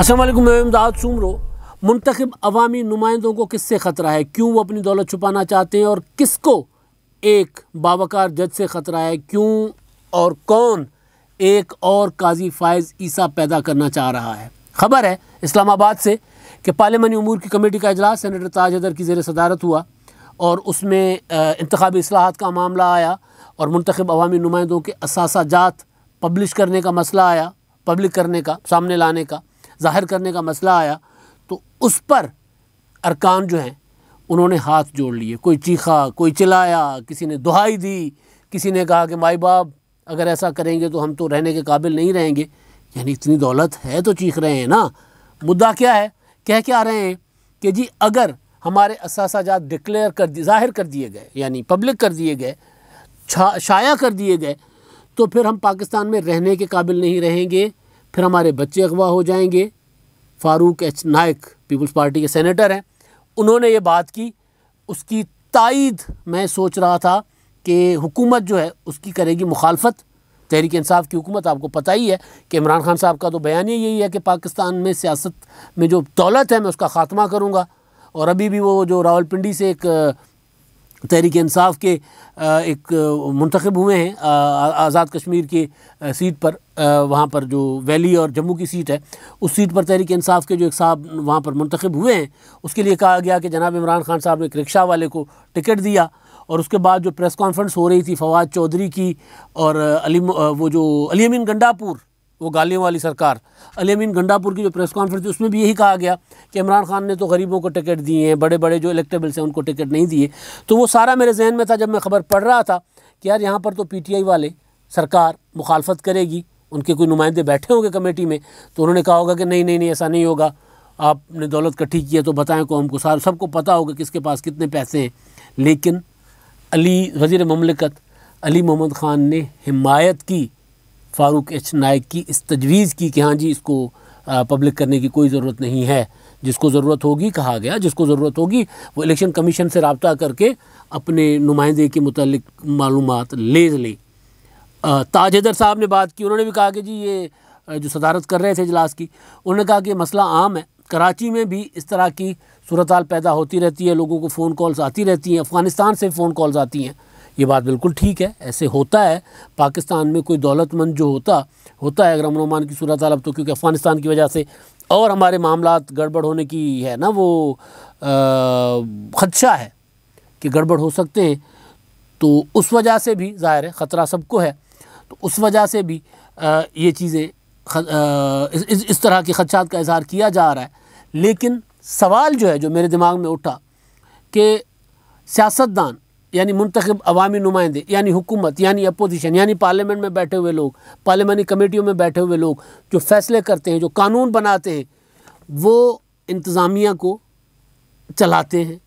असलम मैं इमदाद सूमरो मुंतखब अवामी नुमाइंदों को किससे ख़तरा है क्यों वो अपनी दौलत छुपाना चाहते हैं और किसको एक बावकार जज से ख़तरा है क्यों और कौन एक और काजी फायज़ ईसा पैदा करना चाह रहा है खबर है इस्लामाबाद से कि पार्लियामानी अमूर की कमेटी का अजलास सेनेटर ताज अदर की जेर सदारत हुआ और उसमें इंतबी असलाहत का मामला आया और मंतखब अवामी नुमाइंदों के असाजात पब्लिश करने का मसला आया पब्लिक करने का सामने लाने का ज़ाहिर करने का मसला आया तो उस पर अरकान जो हैं उन्होंने हाथ जोड़ लिए कोई चीखा कोई चिल्लाया किसी ने दुहाई दी किसी ने कहा कि माई बाप अगर ऐसा करेंगे तो हम तो रहने के काबिल नहीं रहेंगे यानी इतनी दौलत है तो चीख रहे हैं ना मुद्दा क्या है कह क्या रहे हैं कि जी अगर हमारे असाजात डिक्लेयर कर दिए जाहिर कर दिए गए यानी पब्लिक कर दिए गए छा शाया कर दिए गए तो फिर हम पाकिस्तान में रहने के काबिल नहीं रहेंगे फिर हमारे बच्चे अगवा हो जाएंगे Farooq H Naek Peoples Party के सेनेटर हैं उन्होंने ये बात की उसकी तइद मैं सोच रहा था कि हुकूमत जो है उसकी करेगी मुखालफत तहरीक इंसाफ की हुकूमत आपको पता ही है कि इमरान खान साहब का तो बयान ही यही है कि पाकिस्तान में सियासत में जो दौलत है मैं उसका ख़ात्मा करूँगा और अभी भी वो जो रावलपिंडी से एक तहरीक इंसाफ के एक मंतखब हुए हैं आज़ाद कश्मीर की सीट पर वहाँ पर जो वैली और जम्मू की सीट है उस सीट पर तहरीक इंसाफ के जो एक साहब वहाँ पर मंतखब हुए हैं उसके लिए कहा गया कि जनाब इमरान खान साहब ने एक रिक्शा वाले को टिकट दिया और उसके बाद जो प्रेस कॉन्फ्रेंस हो रही थी फवाद चौधरी की और अली वो जो अली अमीन गंडापुर वो गालियों वाली सरकार अमीन गंडापुर की जो प्रेस कॉन्फ्रेंस थी उसमें भी यही कहा गया कि इमरान खान ने तो गरीबों को टिकट दिए हैं बड़े बड़े जो इलेक्टेबल्स हैं उनको टिकट नहीं दिए तो वो सारा मेरे जहन में था जब मैं खबर पढ़ रहा था कि यार यहाँ पर तो आई वाले सरकार मुखालफत करेगी उनके कोई नुमाइंदे बैठे होंगे कमेटी में तो उन्होंने कहा होगा कि नहीं नहीं नहीं ऐसा नहीं होगा आपने दौलत इकट्ठी की है तो बताएं कौम को सार सबको पता होगा किसके पास कितने पैसे हैं लेकिन अली वज़ी ममलिकत अली मोहम्मद ख़ान ने हिमायत की फारूक एच नायक की इस तजवीज़ की कि हाँ जी इसको पब्लिक करने की कोई ज़रूरत नहीं है जिसको ज़रूरत होगी कहा गया जिसको ज़रूरत होगी वो इलेक्शन कमीशन से रबता करके अपने नुमाइंदे के मुतल मालूम ले ले ताजेदर साहब ने बात की उन्होंने भी कहा कि जी ये जो सदारत कर रहे थे इजलास की उन्होंने कहा कि मसला आम है कराची में भी इस तरह की सूरत पैदा होती रहती है लोगों को फ़ोन कॉल्स आती रहती हैं अफ़गानिस्तान से फ़ोन कॉल्स आती हैं ये बात बिल्कुल ठीक है ऐसे होता है पाकिस्तान में कोई दौलतमंद जो होता होता है अमन अमनोमान की सूरत अब तो क्योंकि अफ़गानिस्तान की वजह से और हमारे मामला गड़बड़ होने की है ना वो ख़दशा है कि गड़बड़ हो सकते हैं तो उस वजह से भी ज़ाहिर है ख़तरा सबको है तो उस वजह से भी आ, ये चीज़ें इस, इस तरह के खदशात का इजहार किया जा रहा है लेकिन सवाल जो है जो मेरे दिमाग में उठा कि सियासतदान यानी मुंतखब अवामी नुमाइंदे यानी हुकूमत यानी अपोजिशन यानी पार्लियामेंट में बैठे हुए लोग पार्लियामानी कमेटियों में बैठे हुए लोग जो फैसले करते हैं जो कानून बनाते हैं वो इंतज़ामिया को चलाते हैं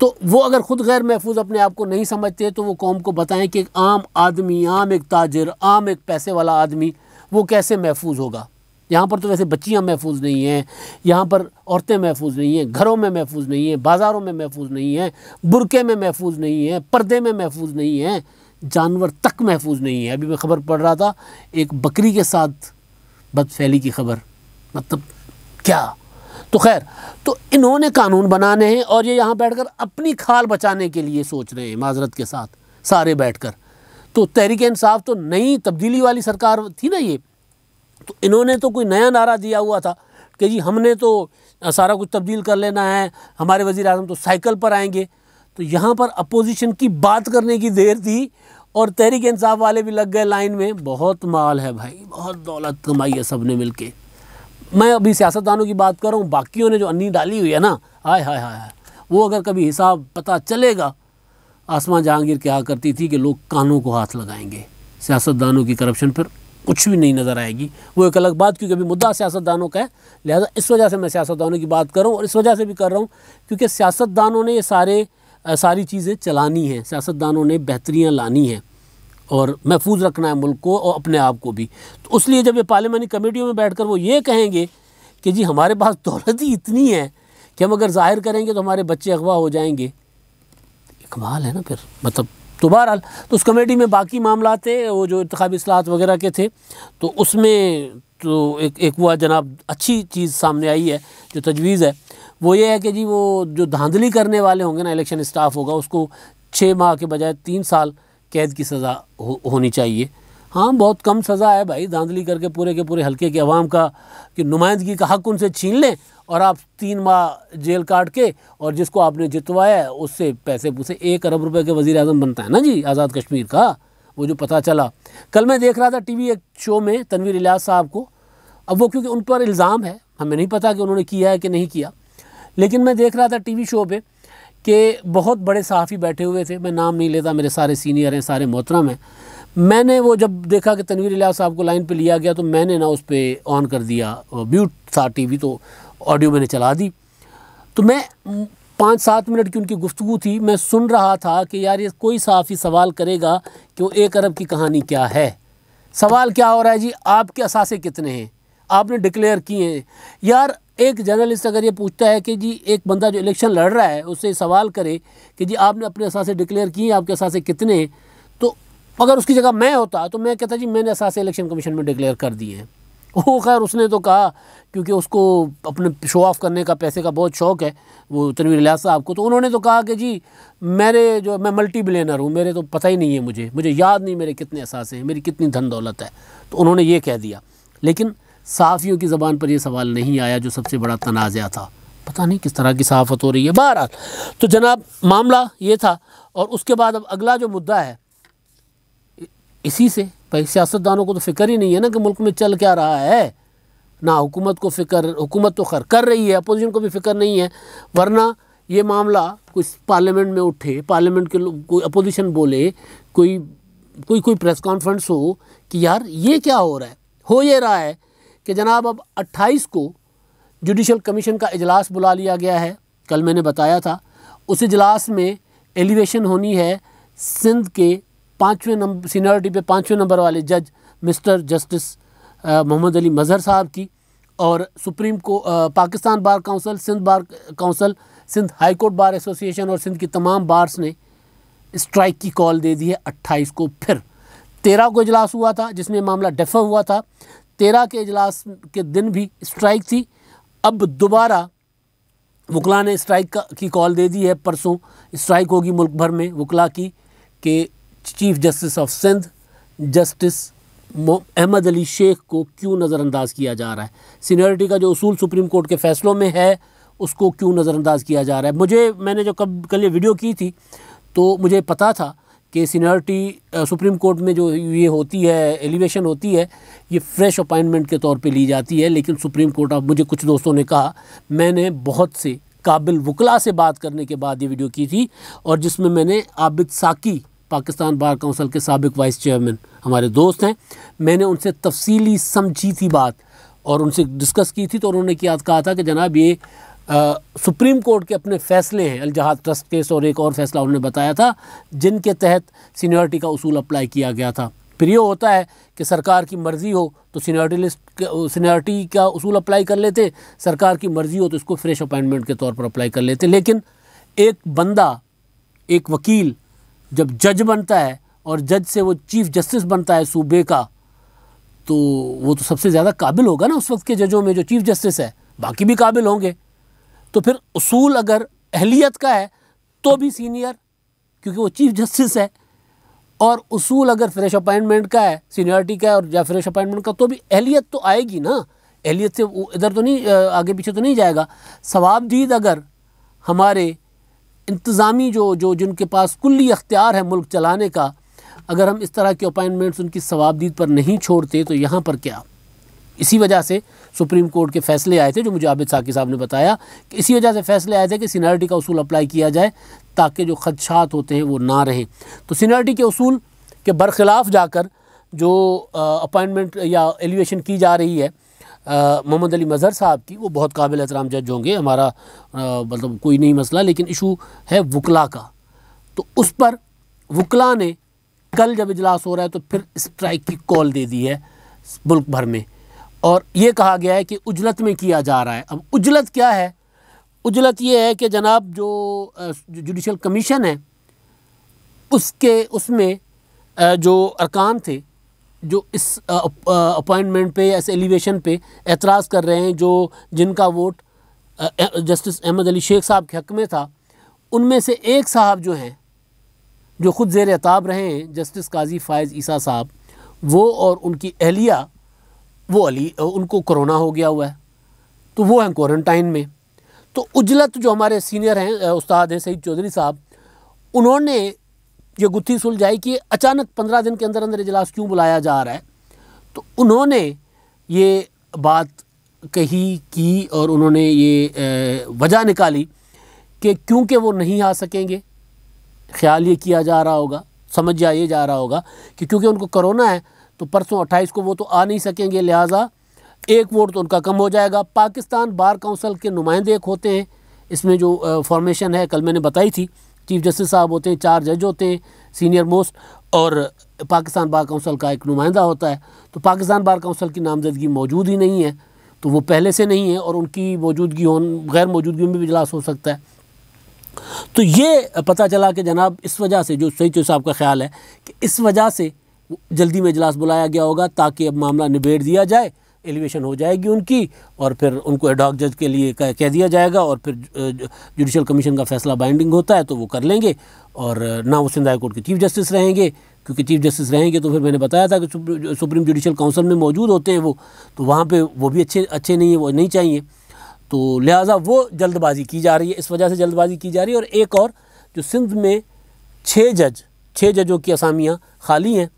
तो वो अगर ख़ुद गैर महफूज अपने आप को नहीं समझते तो वो कौम को बताएं कि एक आम आदमी आम एक ताजर आम एक पैसे वाला आदमी वो कैसे महफूज होगा यहाँ पर तो वैसे बच्चियाँ महफूज नहीं हैं यहाँ पर औरतें महफूज नहीं हैं घरों में महफूज नहीं हैं बाज़ारों में महफूज नहीं हैं बुरके में महफूज नहीं हैं पर्दे में महफूज नहीं हैं जानवर तक महफूज नहीं है अभी मैं ख़बर पढ़ रहा था एक बकरी के साथ बदफैली की खबर मतलब क्या तो खैर तो इन्होंने कानून बनाने हैं और ये यहाँ बैठकर अपनी खाल बचाने के लिए सोच रहे हैं माजरत के साथ सारे बैठकर तो तहरीक इंसाफ तो नई तब्दीली वाली सरकार थी ना ये तो इन्होंने तो कोई नया नारा दिया हुआ था कि जी हमने तो सारा कुछ तब्दील कर लेना है हमारे वज़ी अजम तो साइकिल पर आएंगे तो यहाँ पर अपोजिशन की बात करने की देर थी और तहरीक इंसाफ वाले भी लग गए लाइन में बहुत माल है भाई बहुत दौलत कमाई है सब ने मिल के मैं अभी सियासतदानों की बात कर रहा हूँ बाकियों ने जो अन्नी डाली हुई है ना हाय हाय हाय वो अगर कभी हिसाब पता चलेगा आसमां जहांगीर क्या करती थी कि लोग कानों को हाथ लगाएंगे सियासतदानों की करप्शन पर कुछ भी नहीं नज़र आएगी वो एक अलग बात क्योंकि अभी मुद्दा सियासतदानों का है लिहाजा इस वजह से मैं सियासतदानों की बात कर रहा हूँ और इस वजह से भी कर रहा हूँ क्योंकि सियासतदानों ने ये सारे सारी चीज़ें चलानी हैं सियासतदानों ने बेहतरियाँ लानी हैं और महफूज रखना है मुल्क को और अपने आप को भी तो उस लिए जब ये पार्लियामानी कमेटियों में बैठ वो ये कहेंगे कि जी हमारे पास दौलत ही इतनी है कि हम अगर जाहिर करेंगे तो हमारे बच्चे अगवा हो जाएंगे इकबाल है ना फिर मतलब तो बहरहाल तो उस कमेटी में बाकी मामला थे वो जो इंतबी असलाहत वगैरह के थे तो उसमें तो एक एक वो जनाब अच्छी चीज़ सामने आई है जो तजवीज़ है वो ये है कि जी वो जो धांधली करने वाले होंगे ना इलेक्शन स्टाफ होगा उसको छः माह के बजाय तीन साल कैद की सज़ा हो, होनी चाहिए हाँ बहुत कम सज़ा है भाई धांधली करके पूरे के पूरे हल्के के अवाम का कि नुमाइंदगी का हक उनसे छीन लें और आप तीन माह जेल काट के और जिसको आपने जितवाया है उससे पैसे पूसे एक अरब रुपए के वजीर अजम बनता है ना जी आज़ाद कश्मीर का वो जो पता चला कल मैं देख रहा था टीवी एक शो में तनवीर इलाज साहब को अब वो क्योंकि उन पर इल्ज़ाम है हमें नहीं पता कि उन्होंने किया है कि नहीं किया लेकिन मैं देख रहा था वी शो पर कि बहुत बड़े सहाफ़ी बैठे हुए थे मैं नाम नहीं लेता मेरे सारे सीनियर हैं सारे मोहतरम हैं मैंने वो जब देखा कि तनवीर लिया साहब को लाइन पे लिया गया तो मैंने ना उस पर ऑन कर दिया ब्यूट था टीवी तो ऑडियो मैंने चला दी तो मैं पाँच सात मिनट की उनकी गुफ्तु थी मैं सुन रहा था कि यार ये कोई साफ़ी सवाल करेगा कि वो एक अरब की कहानी क्या है सवाल क्या हो रहा है जी आपके असासे कितने हैं आपने डिक्लेयर किए हैं यार एक जर्नलिस्ट अगर ये पूछता है कि जी एक बंदा जो इलेक्शन लड़ रहा है उससे सवाल करे कि जी आपने अपने असासे डिक्लेयर किए हैं आपके असासे कितने हैं अगर उसकी जगह मैं होता तो मैं कहता जी मैंने असासे इलेक्शन कमीशन में डिक्लेयर कर दिए हैं वो खैर उसने तो कहा क्योंकि उसको अपने शो ऑफ करने का पैसे का बहुत शौक है वो तनवीर लिया साहब को तो उन्होंने तो कहा कि जी मेरे जो मैं मल्टी बिलेनर हूँ मेरे तो पता ही नहीं है मुझे मुझे याद नहीं मेरे कितने एहसास हैं मेरी कितनी धन दौलत है तो उन्होंने ये कह दिया लेकिन सहाफ़ियों की ज़बान पर यह सवाल नहीं आया जो सबसे बड़ा तनाज़ा था पता नहीं किस तरह की सहाफ़त हो रही है बहरहाल तो जनाब मामला ये था और उसके बाद अब अगला जो मुद्दा है इसी से भाई सियासतदानों को तो फ़िक्र ही नहीं है ना कि मुल्क में चल क्या रहा है ना हुकूमत को फ़िक्र हुकूमत तो खर कर रही है अपोजिशन को भी फ़िक्र नहीं है वरना ये मामला कुछ पार्लियामेंट में उठे पार्लियामेंट के लोग कोई अपोजिशन बोले कोई कोई कोई प्रेस कॉन्फ्रेंस हो कि यार ये क्या हो रहा है हो ये रहा है कि जनाब अब 28 को जुडिशल कमीशन का इजलास बुला लिया गया है कल मैंने बताया था उस इजलास में एलिवेशन होनी है सिंध के पाँचवें नंबर सीनियरिटी पे पाँचवें नंबर वाले जज मिस्टर जस्टिस मोहम्मद अली मज़हर साहब की और सुप्रीम को आ, Pakistan bar council Sindh bar council Sindh high court bar association और सिंध की तमाम बार्स ने स्ट्राइक की कॉल दे दी है अट्ठाईस को फिर तेरह को इजलास हुआ था जिसमें मामला डेफर हुआ था तेरह के इजलास के दिन भी स्ट्राइक थी अब दोबारा वकला ने स्ट्राइक की कॉल दे दी है परसों स्ट्राइक होगी मुल्क भर में वकला की कि chief justice of Sindh justice Ahmed Ali Sheikh को क्यों नज़रअंदाज किया जा रहा है सीनियरिटी का जो असूल सुप्रीम कोर्ट के फ़ैसलों में है उसको क्यों नज़रअंदाज किया जा रहा है मुझे मैंने जो कब कल ये वीडियो की थी तो मुझे पता था कि सीनियरिटी सुप्रीम कोर्ट में जो ये होती है एलिवेशन होती है ये फ्रेश अपॉइंटमेंट के तौर पे ली जाती है लेकिन सुप्रीम कोर्ट अब मुझे कुछ दोस्तों ने कहा मैंने बहुत से काबिल वकला से बात करने के बाद ये वीडियो की थी और जिसमें मैंने आबिद साकी पाकिस्तान बार काउंसिल के सबक वाइस चेयरमैन हमारे दोस्त हैं मैंने उनसे तफसीली समझी थी बात और उनसे डिस्कस की थी तो उन्होंने क्या कहा था कि जनाब ये आ, सुप्रीम कोर्ट के अपने फैसले हैं अलजहाद ट्रस्ट केस और एक और फैसला उन्होंने बताया था जिनके तहत सीनियरिटी का उसूल अप्लाई किया गया था फिर ये होता है कि सरकार की मर्ज़ी हो तो सीनियरिटी लिस्ट सीनियरिटी का उसूल अप्लाई कर लेते सरकार की मर्ज़ी हो तो इसको फ्रेश अपॉइंटमेंट के तौर पर अप्लाई कर लेते लेकिन एक बंदा एक वकील जब जज बनता है और जज से वो चीफ जस्टिस बनता है सूबे का तो वो तो सबसे ज़्यादा काबिल होगा ना उस वक्त के जजों में जो चीफ जस्टिस है बाकी भी काबिल होंगे तो फिर असूल अगर अहलियत का है तो भी सीनियर क्योंकि वो चीफ जस्टिस है और असूल अगर फ्रेश अपॉइंटमेंट का है सीनियरिटी का है और या फ्रेश अपॉइंटमेंट का तो भी अहलियत तो आएगी ना अहलियत से इधर तो नहीं आगे पीछे तो नहीं जाएगा सवाबदीद अगर हमारे इंतज़ामी जो जो जिनके पास कुल्ली अख्तियार है मुल्क चलाने का अगर हम इस तरह के अपॉइंटमेंट्स उनकी सवाबदीद पर नहीं छोड़ते तो यहाँ पर क्या इसी वजह से सुप्रीम कोर्ट के फैसले आए थे जो मुझे आबिद साकी साहब ने बताया कि इसी वजह से फैसले आए थे कि सीनारिटी का असूल अप्लाई किया जाए ताकि जो खदशात होते हैं वो ना रहें तो सीनारिटी के असूल के बरखिलाफ़ जाकर जो अपॉइंटमेंट या एलिवेशन की जा रही है मोहम्मद अली मज़हर साहब की वो बहुत काबिल एहतराम जज होंगे हमारा मतलब कोई नहीं मसला लेकिन इशू है वकला का तो उस पर वकला ने कल जब इजलास हो रहा है तो फिर स्ट्राइक की कॉल दे दी है मुल्क भर में और ये कहा गया है कि उजलत में किया जा रहा है अब उजलत क्या है उजलत ये है कि जनाब जो जुडिशल कमीशन है उसके उसमें जो अरकान थे जो इस अपॉइंटमेंट पे या इस एलिवेशन पे एतराज़ कर रहे हैं जो जिनका वोट जस्टिस अहमद अली शेख साहब के हक में था उनमें से एक साहब जो हैं जो ख़ुद जेर अताब रहे हैं जस्टिस काजी फ़ायज़ ईसा साहब वो और उनकी अहलिया वो अली उनको कोरोना हो गया हुआ है तो वो हैं क्वारंटाइन में तो उजलत जो हमारे सीनियर हैं उस्ताद हैं सईद चौधरी साहब उन्होंने ये गुत्थी सुलझाई कि अचानक पंद्रह दिन के अंदर अंदर इजलास क्यों बुलाया जा रहा है तो उन्होंने ये बात कही की और उन्होंने ये वजह निकाली कि क्योंकि वो नहीं आ सकेंगे ख्याल ये किया जा रहा होगा समझ जाए जा रहा होगा कि क्योंकि उनको करोना है तो परसों अट्ठाईस को वो तो आ नहीं सकेंगे लिहाजा एक वोट तो उनका कम हो जाएगा पाकिस्तान बार काउंसिल के नुमाइंदे एक होते हैं इसमें जो फॉर्मेशन है कल मैंने बताई थी चीफ जस्टिस साहब होते हैं चार जज होते हैं सीनियर मोस्ट और पाकिस्तान बार कौंसल का एक नुमाइंदा होता है तो पाकिस्तान बार कौंसल की नामजदगी मौजूद ही नहीं है तो वो पहले से नहीं है और उनकी मौजूदगी हो गैर मौजूदगी में भी इजलास हो सकता है तो ये पता चला कि जनाब इस वजह से जो सही साहब का ख्याल है कि इस वजह से जल्दी में इजलास बुलाया गया होगा ताकि अब मामला निबेड़ दिया जाए एलिवेशन हो जाएगी उनकी और फिर उनको एडॉक जज के लिए कह दिया जाएगा और फिर जुडिशल कमीशन का फैसला बाइंडिंग होता है तो वो कर लेंगे और ना वो सिंध कोर्ट के चीफ जस्टिस रहेंगे क्योंकि चीफ जस्टिस रहेंगे तो फिर मैंने बताया था कि सुप्रीम जुडिशल काउंसिल में मौजूद होते हैं वो तो वहाँ पर वो भी अच्छे अच्छे नहीं है वो नहीं चाहिए तो लिहाजा वो जल्दबाजी की जा रही है इस वजह से जल्दबाजी की जा रही है और एक और जो सिंध में छः जज छः जजों की असामियाँ खाली हैं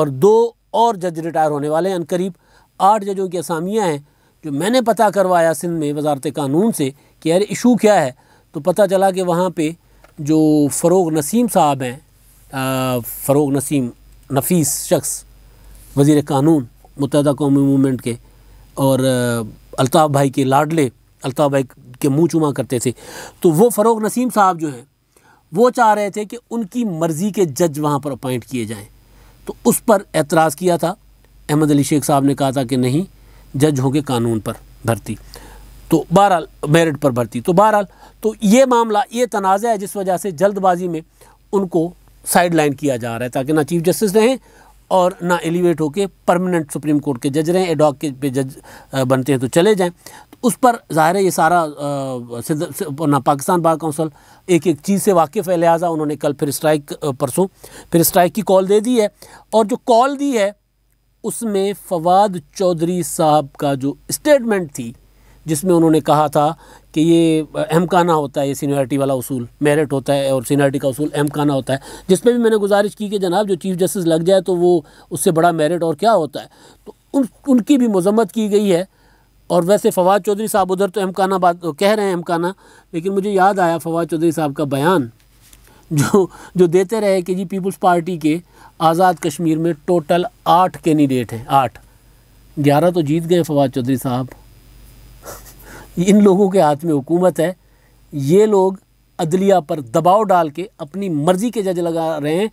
और दो और जज रिटायर होने वाले हैं अनकरीब आठ जजों की असामियाँ हैं जो मैंने पता करवाया सिंध में वजारत कानून से कि यार इशू क्या है तो पता चला कि वहाँ पर जो फ़रोग नसीम साहब हैं फ़रोग नसीम नफीस शख्स वज़ी कानून मुतहद कौमी मूवमेंट के और अलताफ़ भाई के लाडले अलताफ़ भाई के मुँह चुमा करते थे तो वो फ़रोग नसीम साहब जो हैं वो चाह रहे थे कि उनकी मर्ज़ी के जज वहाँ पर अपॉइंट किए जाएँ तो उस पर एतराज़ किया था अहमद अली शेख साहब ने कहा था कि नहीं जज होंगे कानून पर भर्ती तो बहरहाल मेरिट पर भर्ती तो बहरहाल तो ये मामला ये तनाज़ है जिस वजह से जल्दबाजी में उनको साइड लाइन किया जा रहा है ताकि ना चीफ जस्टिस रहें और ना एलिवेट होकर परमानेंट सुप्रीम कोर्ट के जज रहें एडॉक के पे जज बनते हैं तो चले जाएं तो उस पर ज़ाहिर है ये सारा आ, ना पाकिस्तान बार काउंसिल एक एक चीज़ से वाकिफ़ है लिहाजा उन्होंने कल फिर स्ट्राइक परसों फिर स्ट्राइक की कॉल दे दी है और जो कॉल दी है उसमें फवाद चौधरी साहब का जो स्टेटमेंट थी जिसमें उन्होंने कहा था कि ये अहमकाना होता है ये सीनियरिटी वाला उसूल मेरिट होता है और सीनियरिटी का उसूल अहमकाना होता है जिस पर भी मैंने गुजारिश की कि जनाब जो चीफ़ जस्टिस लग जाए तो वो उससे बड़ा मेरिट और क्या होता है तो उन उनकी भी मजम्मत की गई है और वैसे फवाद चौधरी साहब उधर तो अहमकाना बात कह रहे हैं अहमकाना लेकिन मुझे याद आया फवाद चौधरी साहब का बयान जो जो देते रहे कि जी पीपल्स पार्टी के आज़ाद कश्मीर में टोटल आठ कैंडिडेट हैं आठ ग्यारह तो जीत गए फवाद चौधरी साहब इन लोगों के हाथ में हुकूमत है ये लोग अदलिया पर दबाव डाल के अपनी मर्ज़ी के जज लगा रहे हैं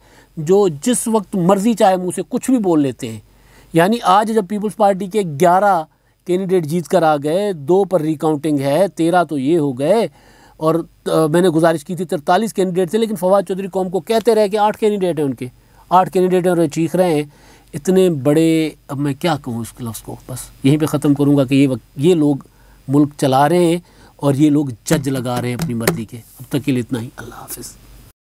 जो जिस वक्त मर्ज़ी चाहे मुँह से कुछ भी बोल लेते हैं यानी आज जब पीपल्स पार्टी के ग्यारह कैंडिडेट जीत कर आ गए दो पर रिकाउंटिंग है तेरह तो ये हो गए और मैंने गुजारिश की थी तिरतालीस कैंडिडेट थे लेकिन फवाद चौधरी कौम को कहते रहे कि आठ कैंडिडेट हैं उनके आठ कैंडिडेट हैं और चीख रहे हैं इतने बड़े अब मैं क्या कहूँ उस लफ्ज़ को बस यहीं पे ख़त्म करूँगा कि ये ये लोग मुल्क चला रहे हैं और ये लोग जज लगा रहे हैं अपनी मर्ज़ी के अब तक के लिए इतना ही अल्लाह हाफिज़